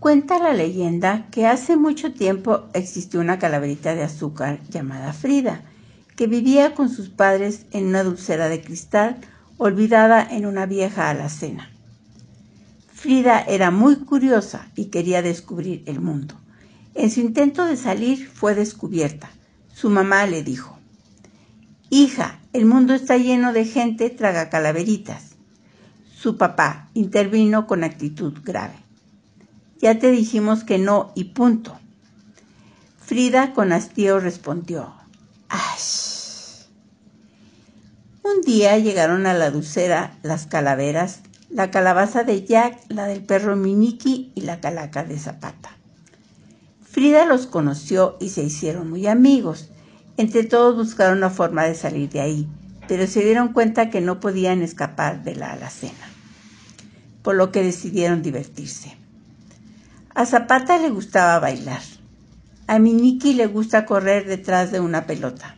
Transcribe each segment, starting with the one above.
Cuenta la leyenda que hace mucho tiempo existió una calaverita de azúcar llamada Frida, que vivía con sus padres en una dulcera de cristal olvidada en una vieja alacena. Frida era muy curiosa y quería descubrir el mundo. En su intento de salir fue descubierta. Su mamá le dijo, Hija, el mundo está lleno de gente traga calaveritas. Su papá intervino con actitud grave. Ya te dijimos que no y punto. Frida con hastío respondió. ¡Ash! Un día llegaron a la dulcera las calaveras, la calabaza de Jack, la del perro Miniki y la calaca de Zapata. Frida los conoció y se hicieron muy amigos. Entre todos buscaron una forma de salir de ahí, pero se dieron cuenta que no podían escapar de la alacena, por lo que decidieron divertirse. A Zapata le gustaba bailar. A Miniki le gusta correr detrás de una pelota.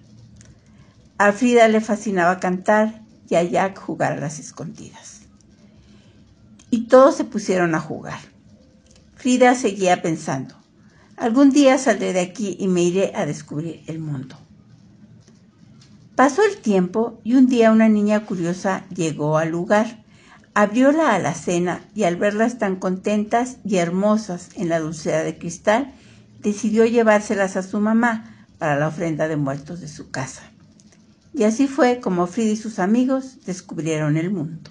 A Frida le fascinaba cantar y a Jack jugar a las escondidas. Y todos se pusieron a jugar. Frida seguía pensando, algún día saldré de aquí y me iré a descubrir el mundo. Pasó el tiempo y un día una niña curiosa llegó al lugar. Abrió la alacena y al verlas tan contentas y hermosas en la dulcera de cristal, decidió llevárselas a su mamá para la ofrenda de muertos de su casa. Y así fue como Frida y sus amigos descubrieron el mundo.